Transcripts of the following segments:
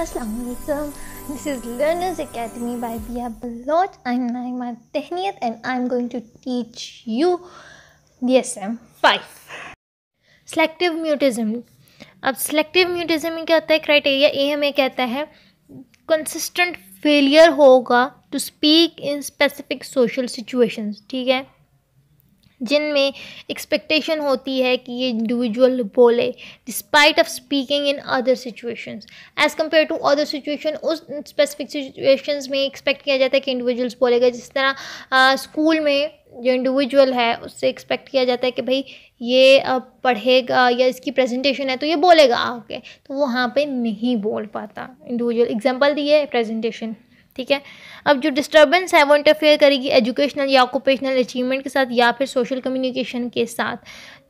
Assalamualaikum. This is Learners Academy by Bia Balot. I'm Naima Tehniyat and I'm going to teach you DSM 5. Selective mutism. अब selective mutism में क्या होता है criteria ए हमें कहता है कंसिस्टेंट फेलियर होगा to speak in specific social situations ठीक है जिनमें एक्सपेक्टेशन होती है कि ये इंडिविजुअल बोले despite of speaking in other situations as compare to other situation उस स्पेसिफिक सिचुएशंस में एक्सपेक्ट किया जाता है कि इंडिविजुअल्स बोलेगा जिस तरह स्कूल में जो इंडिविजुअल है उससे एक्सपेक्ट किया जाता है कि भाई ये पढ़ेगा या इसकी प्रेजेंटेशन है तो ये बोलेगा आके तो वो वहाँ पे नहीं बोल पाता इंडिविजुअल एग्जांपल दिए प्रेजेंटेशन ठीक है अब जो डिस्टर्बेंस है वो इंटरफेयर करेगी एजुकेशनल या ऑक्यूपेशनल अचीवमेंट के साथ या फिर सोशल कम्युनिकेशन के साथ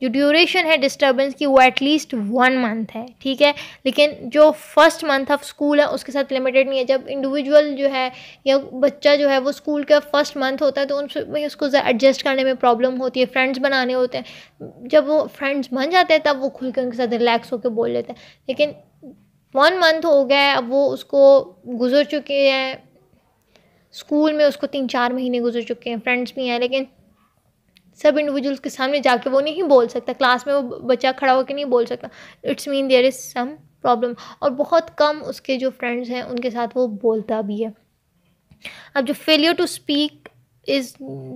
जो ड्यूरेशन है डिस्टर्बेंस की वो एटलीस्ट वन मंथ है ठीक है लेकिन जो फर्स्ट मंथ ऑफ स्कूल है उसके साथ लिमिटेड नहीं है जब इंडिविजुअल जो है या बच्चा जो है वो स्कूल का फर्स्ट मंथ होता है तो उनमें उसको एडजस्ट करने में प्रॉब्लम होती है फ्रेंड्स बनाने होते हैं जब वो फ्रेंड्स बन जाते हैं तब वो खुल उनके साथ रिलैक्स होकर बोल लेते हैं लेकिन वन मंथ हो गया है अब वो उसको गुजर चुके हैं स्कूल में उसको तीन चार महीने गुजर चुके हैं फ्रेंड्स भी हैं लेकिन सब इंडिविजुअल्स के सामने जाके वो नहीं बोल सकता क्लास में वो बच्चा खड़ा होकर नहीं बोल सकता it's mean there is some problem और बहुत कम उसके जो फ्रेंड्स हैं उनके साथ वो बोलता भी है अब जो फेलियर टू स्पीक इज़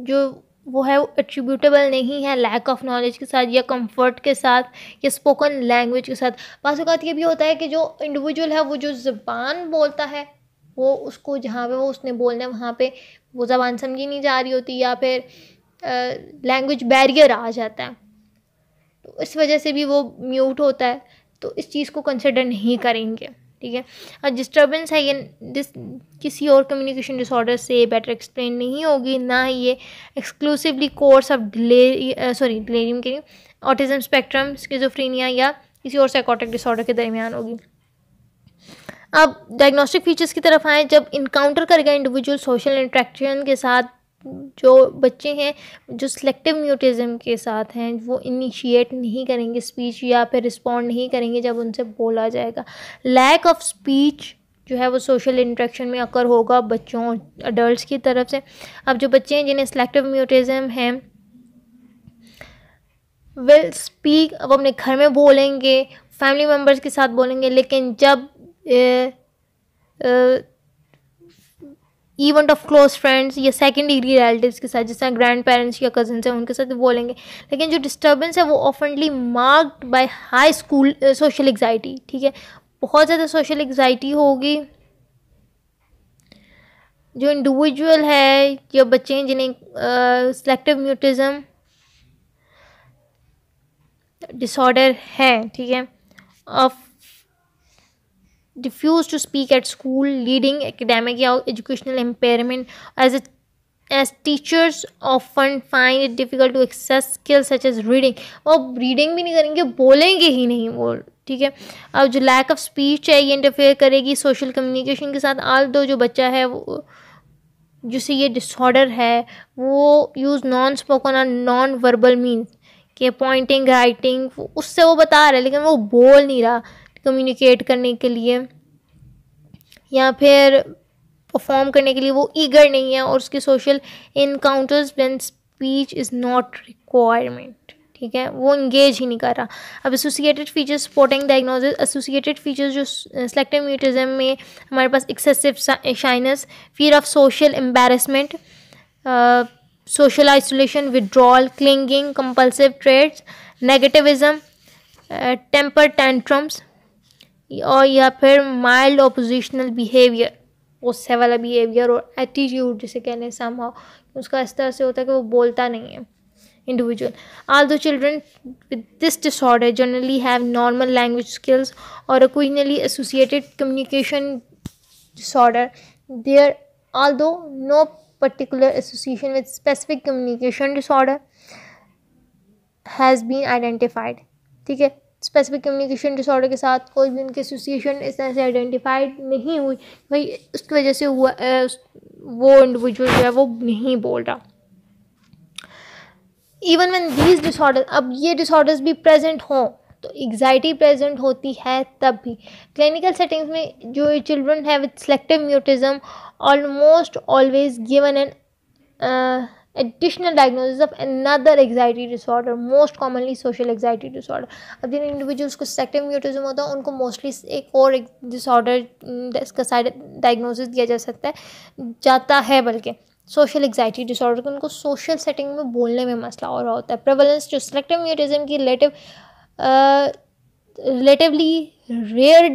जो वो है एट्रीब्यूटेबल नहीं है लैक ऑफ नॉलेज के साथ या कंफर्ट के साथ या स्पोकन लैंग्वेज के साथ बात अवत ये भी होता है कि जो इंडिविजुअल है वो जो ज़बान बोलता है वो उसको जहाँ पे वो उसने बोलना है वहाँ पे वो ज़बान समझी नहीं जा रही होती या फिर लैंग्वेज बैरियर आ जाता है तो इस वजह से भी वो म्यूट होता है तो इस चीज़ को कंसिडर नहीं करेंगे ठीक है और डिस्टर्बेंस है ये दिस किसी और कम्युनिकेशन डिसऑर्डर से बेटर एक्सप्लेन नहीं होगी ना ही ये exclusively course of delay sorry delirium के ऑटिज्म स्पेक्ट्रम स्किजोफ्रेनिया या किसी और साइकोटिक डिसऑर्डर के दरमियान होगी अब डायग्नोस्टिक फीचर्स की तरफ आएँ जब इनकाउंटर करेगा इंडिविजुअल सोशल इंट्रैक्शन के साथ जो बच्चे हैं जो सिलेक्टिव म्यूटिज़म के साथ हैं वो इनिशिएट नहीं करेंगे स्पीच या फिर रिस्पॉन्ड नहीं करेंगे जब उनसे बोला जाएगा लैक ऑफ स्पीच जो है वो सोशल इंट्रैक्शन में अकर होगा बच्चों अडल्ट की तरफ से अब जो बच्चे हैं जिन्हें सिलेक्टिव म्यूटिज़म है विल स्पीक अब अपने घर में बोलेंगे फैमिली मेम्बर्स के साथ बोलेंगे लेकिन जब इवेंट ऑफ क्लोज फ्रेंड्स या सेकेंड डिग्री रिलेटिव्स के साथ जिस तरह ग्रैंड पेरेंट्स या कजन्स हैं उनके साथ बोलेंगे लेकिन जो डिस्टर्बेंस है वो ऑफनली marked by high school social anxiety ठीक है बहुत ज़्यादा सोशल एग्जाइटी होगी जो इंडिविजुअल है जो बच्चे हैं जिन्हें सेलेक्टिव म्यूटिज़म डिसऑर्डर है ठीक है of refuse to speak at school leading academic या educational impairment as a as teachers of often find it difficult to access skill such as reading और रीडिंग भी नहीं करेंगे बोलेंगे ही नहीं वो ठीक है अब जो लैक ऑफ स्पीच है ये इंटरफेयर करेगी सोशल कम्युनिकेशन के साथ आल दो जो बच्चा है वो जिसे ये डिसऑर्डर है वो यूज़ नॉन स्पोकन और नॉन वर्बल मीन के पॉइंटिंग राइटिंग उससे वो बता रहा है लेकिन वो बोल नहीं रहा कम्युनिकेट करने के लिए या फिर परफॉर्म करने के लिए वो ईगर नहीं है और उसके social encounters then speech is not requirement ठीक है वो इंगेज ही नहीं कर रहा अब associated features supporting diagnosis associated features जो सेलेक्टिव म्यूटिज्म में हमारे पास excessive shyness fear of social embarrassment social isolation withdrawal clinging compulsive traits negativism temper tantrums और या फिर माइल्ड ऑपोजिशनल बिहेवियर गुस्से वाला बिहेवियर और एटीट्यूड जिसे कहने समाओ उसका इस तरह से होता है कि वो बोलता नहीं है individual although children with this disorder generally have normal language skills और occasionally associated communication disorder there although no particular association with specific communication disorder has been identified ठीक है स्पेसिफिक कम्युनिकेशन डिसऑर्डर के साथ कोई भी उनकी association इस तरह से आइडेंटिफाइड नहीं हुई भाई उसकी वजह से हुआ वो इंडिविजुअल जो है वो नहीं बोल रहा इवन वन दीज डिसऑर्डर अब ये डिसऑर्डर्स भी प्रेजेंट हों तो एग्जाइटी प्रेजेंट होती है तब भी क्लिनिकल सेटिंग्स में जो चिल्ड्रन है with selective mutism almost always given an additional diagnosis of another anxiety disorder most commonly social anxiety disorder अब जिन individuals को सेक्टिव म्यूटिज्म होता है उनको मोस्टली एक और डिसऑर्डर हम्म, इसका साइड डायग्नोसिस दिया जा सकता है जाता है बल्कि सोशल एग्जाइटी डिसऑर्डर को उनको सोशल सेटिंग में बोलने में मसला हो रहा होता है प्रेवलेंस जो सेलेक्टिव म्यूटिज्म की रिलेटिव रिलेटिवली रेयर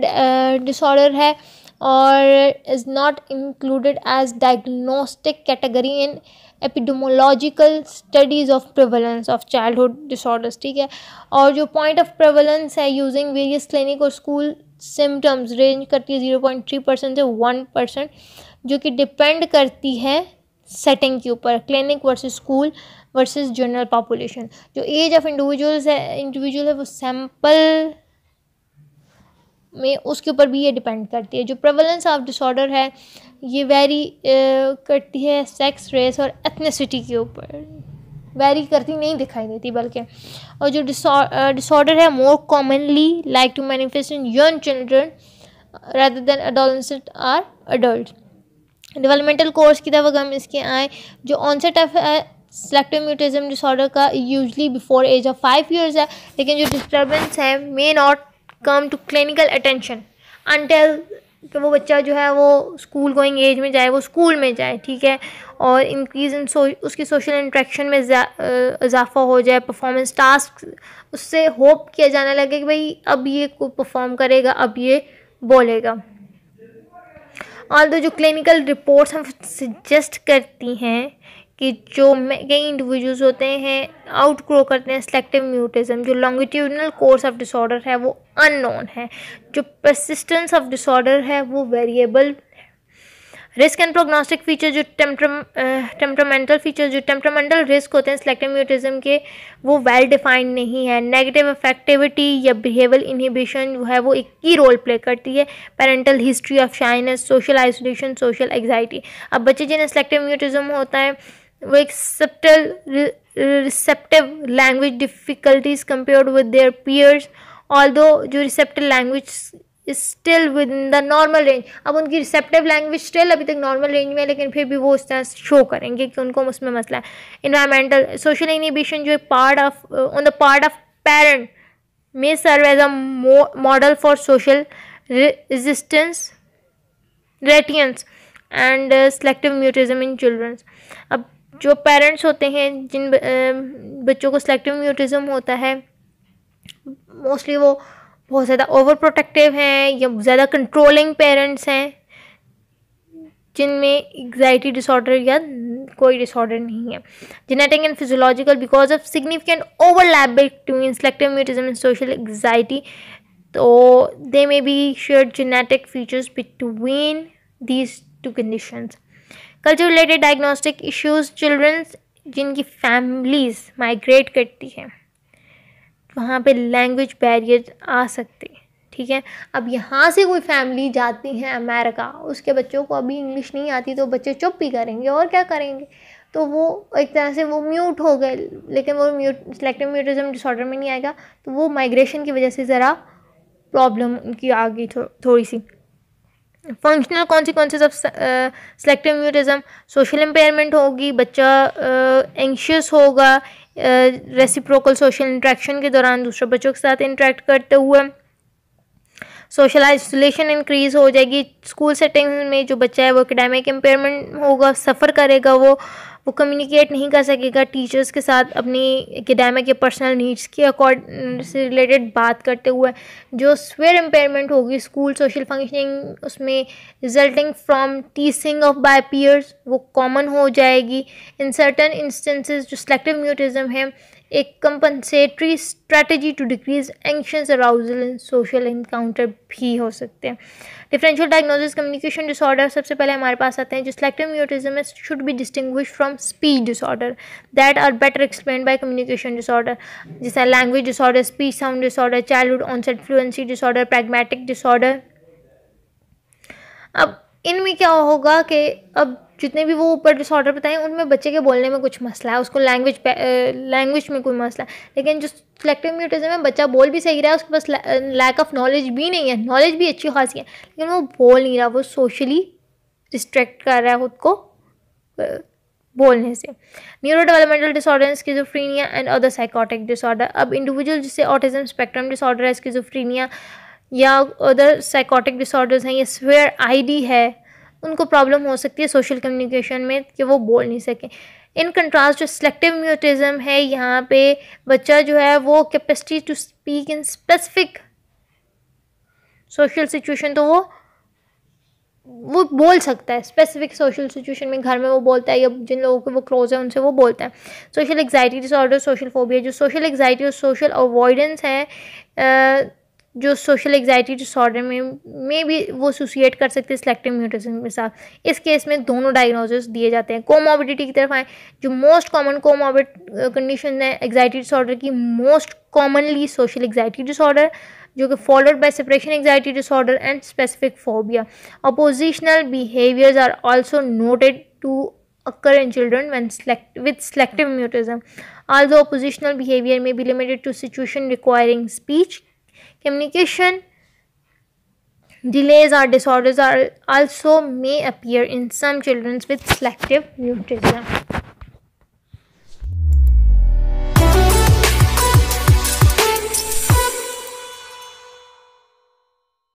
डिसऑर्डर है और is not included as diagnostic category in epidemiological studies of prevalence of childhood disorders ठीक है और जो पॉइंट ऑफ प्रेवलेंस है यूजिंग वेरियस क्लिनिक और स्कूल सिम्टम्स रेंज करती है ज़ीरो पॉइंट थ्री परसेंट से वन परसेंट जो कि डिपेंड करती है सेटिंग के ऊपर clinic versus school versus general population जो एज ऑफ इंडिविजुअल्स है इंडिविजुअल है वो सैम्पल में उसके ऊपर भी ये डिपेंड करती है जो प्रेवलेंस ऑफ डिसऑर्डर है ये वेरी करती है सेक्स रेस और एथनेसिटी के ऊपर वेरी करती नहीं दिखाई देती बल्कि और जो डिसऑर्डर है more commonly like to manifest in young children rather than adolescent or adult developmental course की तरफ हम इसके आए जो onset of selective mutism disorder का usually before age of five years है लेकिन जो डिस्टर्बेंस है may not come to clinical attention until कि वो बच्चा जो है वो स्कूल गोइंग एज में जाए वो स्कूल में जाए ठीक है और इंक्रीज़ इन सो उसकी सोशल इंट्रैक्शन में इजाफा हो जाए परफॉर्मेंस टास्क उससे होप किया जाने लगे कि भाई अब ये को परफॉर्म करेगा अब ये बोलेगा और तो जो क्लिनिकल रिपोर्ट्स हम सजेस्ट करती हैं कि जो कई इंडिविजुअल्स होते हैं आउटग्रो करते हैं सेलेक्टिव म्यूटिज्म जो लॉन्गिट्यूडनल कोर्स ऑफ डिसऑर्डर है वो अननोन है जो परसिस्टेंस ऑफ डिसऑर्डर है वो variable risk and prognostic feature जो टेम्परम टेम्परामेंटल फीचर जो टेम्परामेंटल रिस्क होते हैं सेलेक्टिव म्यूटिज्म के वो वेल well डिफाइंड नहीं है नेगेटिव अफेक्टिविटी या बिहेवियर इनहिबिशन जो है वो एक की रोल प्ले करती है parental history of shyness social isolation social anxiety अब बच्चे जिन्हें सेलेक्टिव म्यूटिज्म होता है With re receptive language difficulties compared with their peers although jo receptive language is still within the normal range ab unki receptive language still abhi normal range mein hai lekin show karenge ki environmental social inhibition jo part of uh, on the part of parents' may serve as a model for social resistance reticence and uh, selective mutism in children जो parents होते हैं जिन बच्चों को selective म्यूटिज़म होता है mostly वो बहुत ज़्यादा ओवर प्रोटेक्टिव हैं या ज़्यादा कंट्रोलिंग पेरेंट्स हैं जिनमें एग्जाइटी डिसऑर्डर या कोई डिसऑर्डर नहीं है genetic and physiological because of significant overlap between selective mutism and social anxiety तो they may be share genetic features between these two conditions culture related diagnostic issues childrens जिनकी families migrate करती हैं वहाँ पे language barrier आ सकते ठीक है अब यहाँ से कोई फैमिली जाती है अमेरिका उसके बच्चों को अभी इंग्लिश नहीं आती तो बच्चे चुप ही करेंगे और क्या करेंगे तो वो एक तरह से वो म्यूट हो गए लेकिन वो म्यूट सेलेक्टिव म्यूटिज्म डिसऑर्डर में नहीं आएगा तो वो माइग्रेशन की वजह से ज़रा प्रॉब्लम उनकी आ गई थो, थोड़ी सी functional consequences of selective mutism social impairment होगी बच्चा एंशियस uh, होगा रेसिप्रोकल सोशल इंट्रैक्शन के दौरान दूसरे बच्चों के साथ इंट्रैक्ट करते हुए सोशल आइसोलेशन इंक्रीज़ हो जाएगी स्कूल सेटिंग में जो बच्चा है वो एकेडमिक इम्पेयरमेंट होगा सफ़र करेगा वो वो कम्युनिकेट नहीं कर सकेगा टीचर्स के साथ अपनी एकेडमिक या पर्सनल नीड्स के अकॉर्ड से रिलेटेड बात करते हुए जो स्वेयर इम्पेयरमेंट होगी स्कूल सोशल फंक्शनिंग उसमें resulting from teasing of by peers वो कॉमन हो जाएगी इन सर्टन इंस्टेंसेस जो सेलेक्टिव म्यूटिज़म है एक compensatory strategy to decrease anxious arousal in social encounter भी हो सकते हैं डिफरेंशियल डायग्नोसिस कम्युनिकेशन डिसऑर्डर सबसे पहले हमारे पास आते हैं जो selective mutism should be distinguish from speech disorder that are better explain by communication disorder जैसे language disorder speech sound disorder childhood onset fluency disorder pragmatic disorder अब इनमें क्या होगा कि अब जितने भी वो ऊपर डिसऑर्डर बताए उनमें बच्चे के बोलने में कुछ मसला है उसको लैंग्वेज लैंग्वेज में कोई मसला है लेकिन जो सेलेक्टिव म्यूटिज्म है बच्चा बोल भी सही रहा है उसके पास लैक ऑफ नॉलेज भी नहीं है नॉलेज भी अच्छी खासी है लेकिन वो बोल नहीं रहा वो सोशली रिस्ट्रिक्ट कर रहा है खुद को बोलने से neuro developmental disorder schizophrenia and other psychotic disorder अब इंडिविजुअल जिससे ऑटिज्म स्पेक्ट्रम डिसऑर्डर है स्किजोफ्रीनिया या अदर साइकोटिक डिसऑर्डर्स हैं या स्वेयर आईडी है उनको प्रॉब्लम हो सकती है सोशल कम्युनिकेशन में कि वो बोल नहीं सकें इन कंट्रास्ट जो सेलेक्टिव म्यूटिज़म है यहाँ पे बच्चा जो है वो capacity to speak in specific social situation तो वो वो बोल सकता है स्पेसिफिक सोशल सिचुएशन में घर में वो बोलता है या जिन लोगों के वो क्लोज है उनसे वो बोलता है social anxiety disorder social phobia जो सोशल एग्जाइटी और सोशल अवॉइडेंस है जो सोशल एग्जाइटी डिसऑर्डर में में भी वो एसोसिएट कर सकते हैं सिलेक्टिव म्यूटेशन के साथ इस केस में दोनों डायग्नोसिस दिए जाते हैं कोमोबिडिटी की तरफ आए जो मोस्ट कॉमन कोमोबिड कंडीशन है एग्जाइटी डिसऑर्डर की most commonly social anxiety disorder जो कि followed by separation anxiety disorder and specific phobia oppositional behaviours are also noted to occur in children when select with selective mutism although oppositional behavior may be limited to situation requiring Communication delays or disorders are also may appear in some children with selective mutism.